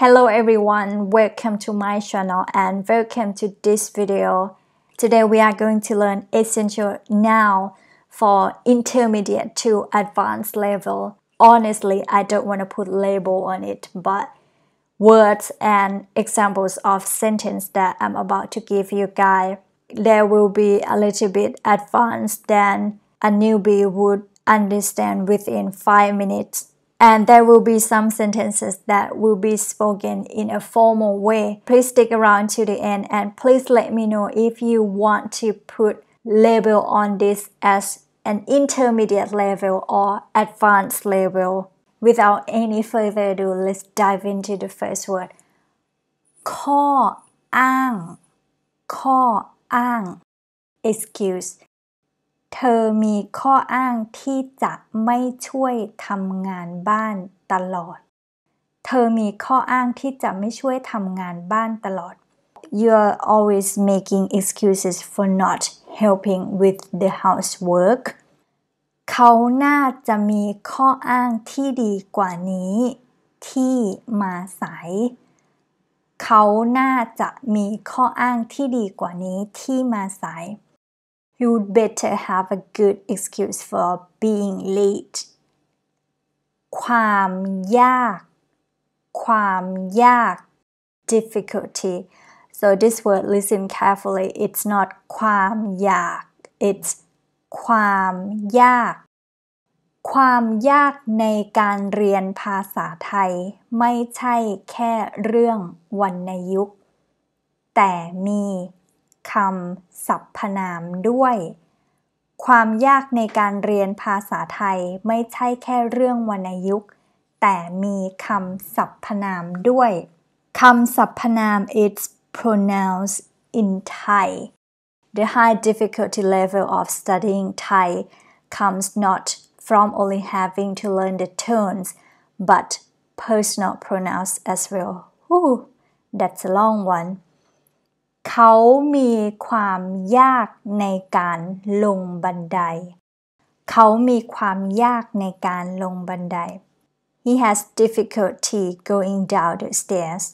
Hello everyone, welcome to my channel and welcome to this video. Today we are going to learn essential now for intermediate to advanced level. Honestly, I don't want to put label on it, but words and examples of sentence that I'm about to give you guys, there will be a little bit advanced than a newbie would understand within 5 minutes and there will be some sentences that will be spoken in a formal way. Please stick around to the end and please let me know if you want to put label on this as an intermediate level or advanced level. Without any further ado, let's dive into the first word. ang, excuse เธอมีข้ออ้างที่จะไม่ช่วยทำงานบ้านตลอด เธอมีข้ออ้างที่จะไม่ช่วยทำงานบ้านตลอด You're always making excuses for not helping with the housework เขาน่าจะมีข้ออ้างที่ดีกว่านี้ที่มาสาย เขาน่าจะมีข้ออ้างที่ดีกว่านี้ที่มาสาย you'd better have a good excuse for being late ความยาก ความยาก difficulty so this word listen carefully it's not ความยาก it's ความยาก ความยากในการเรียนภาษาไทยไม่ใช่แค่เรื่องวรรณยุกต์แต่มีคำสรรพนามด้วย ความยากในการเรียนภาษาไทยไม่ใช่แค่เรื่องวรรณยุกต์ แต่มีคำสรรพนามด้วย คำสรรพนาม it's pronounced in Thai the high difficulty level of studying Thai comes not from only having to learn the tones but personal pronouns as well. Ooh, that's a long one. เขามีความยากในการลงบันได เขามีความยากในการลงบันได He has difficulty going down the stairs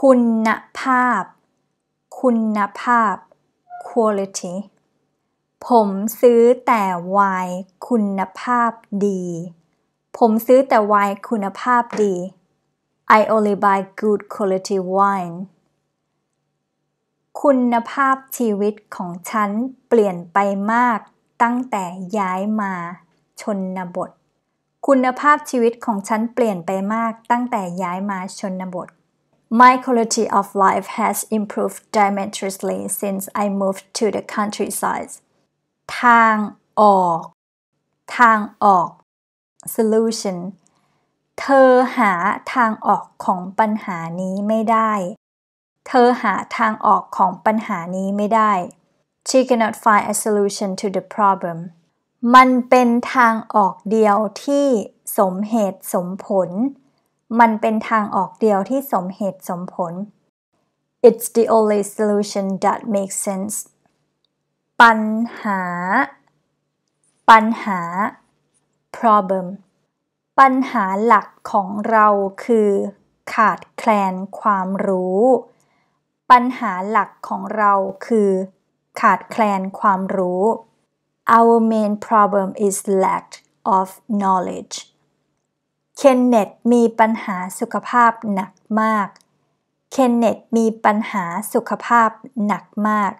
คุณภาพ คุณภาพ quality ผมซื้อแต่ไวน์คุณภาพดี ผมซื้อแต่ไวน์คุณภาพดี I only buy good quality wine คุณภาพชีวิตของฉันเปลี่ยนไปมากตั้งแต่ย้ายมาชนบท คุณภาพชีวิตของฉันเปลี่ยนไปมากตั้งแต่ย้ายมาชนบท My quality of life has improved diametrically since I moved to the countryside ทางออก ทางออก solution เธอหาทางออกของปัญหานี้ไม่ได้เธอหาทางออกของปัญหานี้ไม่ได้ she cannot find a solution to the problem มันเป็นทางออกเดียวที่สมเหตุสมผล มันเป็นทางออกเดียวที่สมเหตุสมผล it's the only solution that makes sense ปัญหา ปัญหา problem ปัญหาหลักของเราคือ ขาดแคลนความรู้ปัญหาหลักของเราคือขาดแคลนความรู้ Our main problem is lack of knowledge เคนเนตมีปัญหาสุขภาพหนักมากเคนเนตมีปัญหาสุขภาพหนักมาก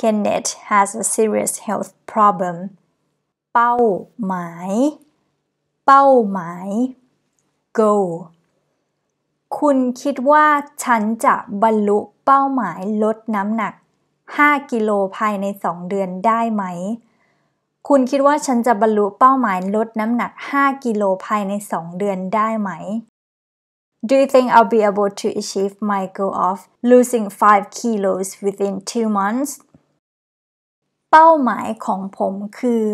Kenneth has a serious health problem เป้าหมาย เป้าหมาย g o คุณคิดว่าฉันจะบรรลุเป้าหมายลดน้ำหนัก 5กิโลภายใน 2 เดือนได้ไหม คุณคิดว่าฉันจะบรรลุเป้าหมายลดน้ำหนัก 5 กิโลภายใน 2 เดือนได้ไหม Do you think I'll be able to achieve my goal of losing 5 kilos within 2 months? เป้าหมายของผมคือ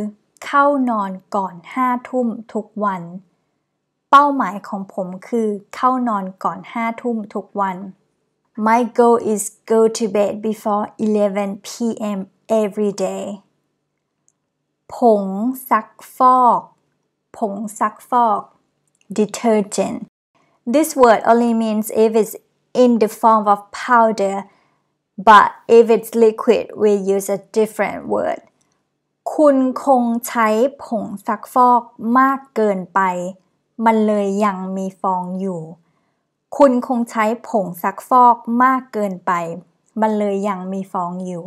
เข้านอนก่อน 5 ทุ่มทุกวัน เป้าหมายของผมคือเข้านอนก่อน5ทุ่มทุกวัน My goal is go to bed before 11 p.m. every day. ผงซักฟอก ผงซักฟอก detergent. This word only means if it's in the form of powder, but if it's liquid, we use a different word. fong มันเลยยังมีฟองอยู่คุณคงใช้ผงซักฟอกมากเกินไป มันเลยยังมีฟองอยู่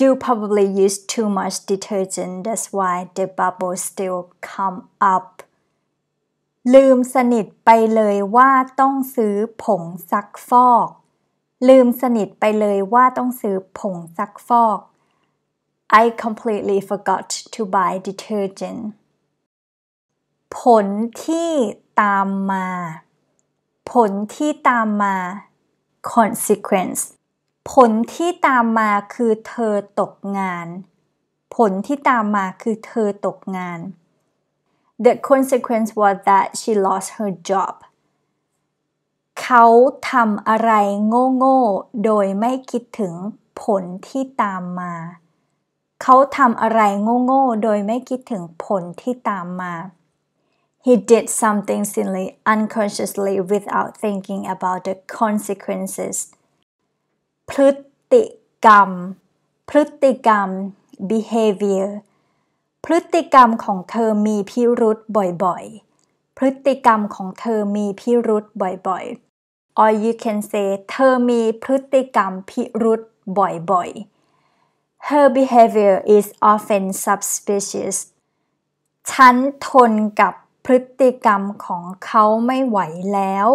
You probably use too much detergent that's why the bubbles still come up ลืมสนิทไปเลยว่าต้องซื้อผงซักฟอก ลืมสนิทไปเลยว่าต้องซื้อผงซักฟอก I completely forgot to buy detergent ผลที่ตามมาผลที่ตามมา consequence ผลที่ตามมาคือเธอตกงาน ผลที่ตามมาคือเธอตกงาน The consequence was that she lost her job เขาทำอะไรโง่ๆโดยไม่คิดถึงผลที่ตามมา เขาทำอะไรโง่ๆโดยไม่คิดถึงผลที่ตามมา He did something silly unconsciously without thinking about the consequences. พฤติกรรม พฤติกรรม behavior พฤติกรรมของเธอมีพิรุษบ่อยๆ พฤติกรรมของเธอมีพิรุษบ่อยๆ or you can say เธอมีพฤติกรรมพิรุษบ่อยๆ her behavior is often suspicious ฉันทนกับพฤติกรรมของเขาไม่ไหวแล้ว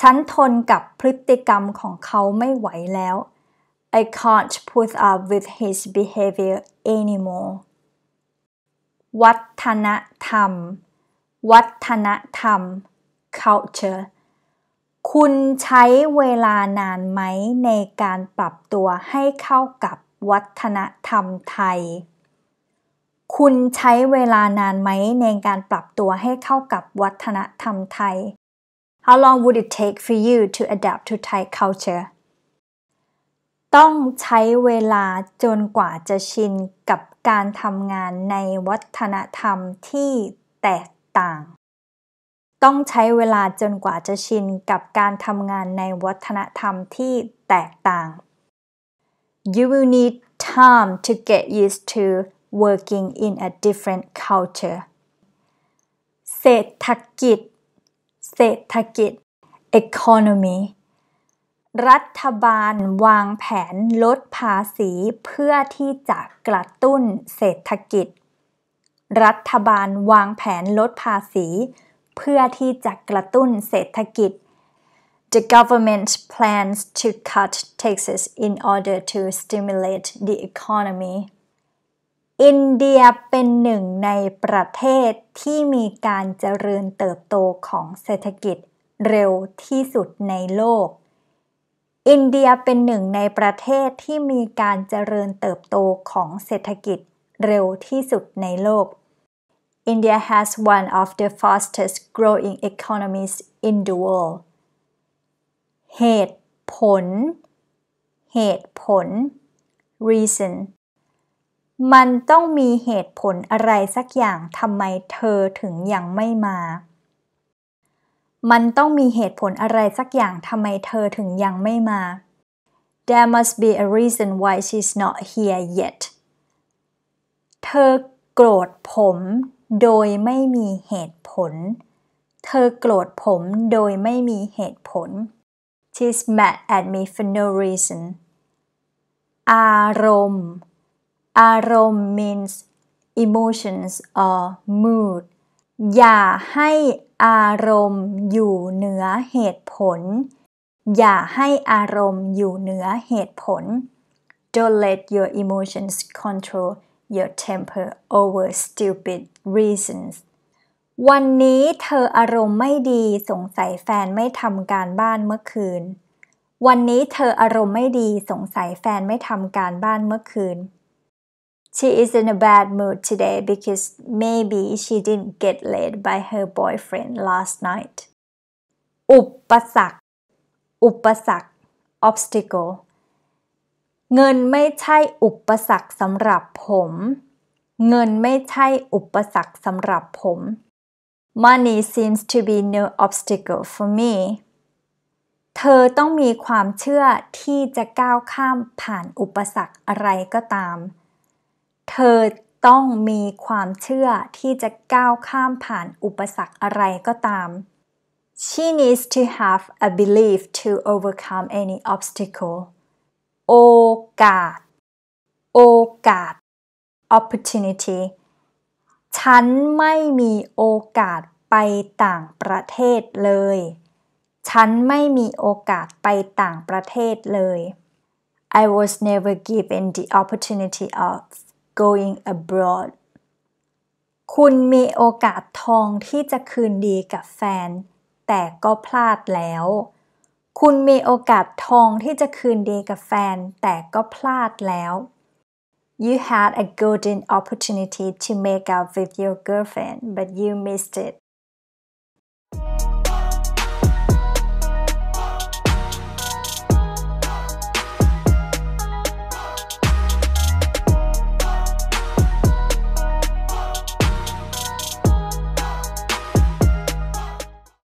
ฉันทนกับพฤติกรรมของเขาไม่ไหวแล้ว I can't put up with his behavior anymore วัฒนธรรม วัฒนธรรม culture คุณใช้เวลานานไหมในการปรับตัวให้เข้ากับวัฒนธรรมไทยคุณใช้เวลานานไหมในการปรับตัวให้เข้ากับวัฒนธรรมไทย How long would it take for you to adapt to Thai culture ต้องใช้เวลาจนกว่าจะชินกับการทำงานในวัฒนธรรมที่แตกต่าง ต้องใช้เวลาจนกว่าจะชินกับการทำงานในวัฒนธรรมที่แตกต่าง You will need time to get used to working in a different culture เศรษฐกิจเศรษฐกิจ economy รัฐบาลวางแผนลดภาษีเพื่อที่จะกระตุ้นเศรษฐกิจ รัฐบาลวางแผนลดภาษี เพื่อที่จะกระตุ้นเศรษฐกิจ The government plans to cut taxes in order to stimulate the economy. อินเดียเป็นหนึ่งในประเทศที่มีการเจริญเติบโตของเศรษฐกิจเร็วที่สุดในโลก อินเดียเป็นหนึ่งในประเทศที่มีการเจริญเติบโตของเศรษฐกิจเร็วที่สุดในโลก India has one of the fastest growing economies in the world เหตุผล เหตุผล reason มันต้องมีเหตุผลอะไรสักอย่างทำไมเธอถึงยังไม่มา มันต้องมีเหตุผลอะไรสักอย่าง ทำไมเธอถึงยัง ไม่มา There must be a reason why she's not here yet เธอโกรธผม โดยไม่มีเหตุผล เธอโกรธผมโดยไม่มีเหตุผล She's mad at me for no reason อารมณ์อารมณ์ means emotions or mood อย่าให้อารมณ์อยู่เหนือเหตุผล อย่าให้อารมณ์อยู่เหนือเหตุผล Don't let your emotions control your temper over stupid reasons วันนี้เธออารมณ์ไม่ดีสงสัยแฟนไม่ทำการบ้านเมื่อคืน วันนี้เธออารมณ์ไม่ดีสงสัยแฟนไม่ทำการบ้านเมื่อคืน she is in a bad mood today because maybe she didn't get laid by her boyfriend last night อุปสรรค อุปสรรค obstacle เงินไม่ใช่อุปสรรคสำหรับผม เงินไม่ใช่อุปสรรคสำหรับผม Money seems to be no obstacle for me เธอต้องมีความเชื่อที่จะก้าวข้ามผ่านอุปสรรคอะไรก็ตามเธอต้องมีความเชื่อที่จะก้าวข้ามผ่านอุปสรรคอะไรก็ตาม She needs to have a belief to overcome any obstacle โอกาส โอกาส opportunity ฉันไม่มีโอกาสไปต่างประเทศเลย ฉันไม่มีโอกาสไปต่างประเทศเลย I was never given the opportunity of going abroad คุณมีโอกาสทองที่จะคืนดีกับแฟน แต่ก็พลาดแล้ว คุณมีโอกาสทองที่จะคืนดีกับแฟนแต่ก็พลาดแล้ว You had a golden opportunity to make u p with your girlfriend but you missed it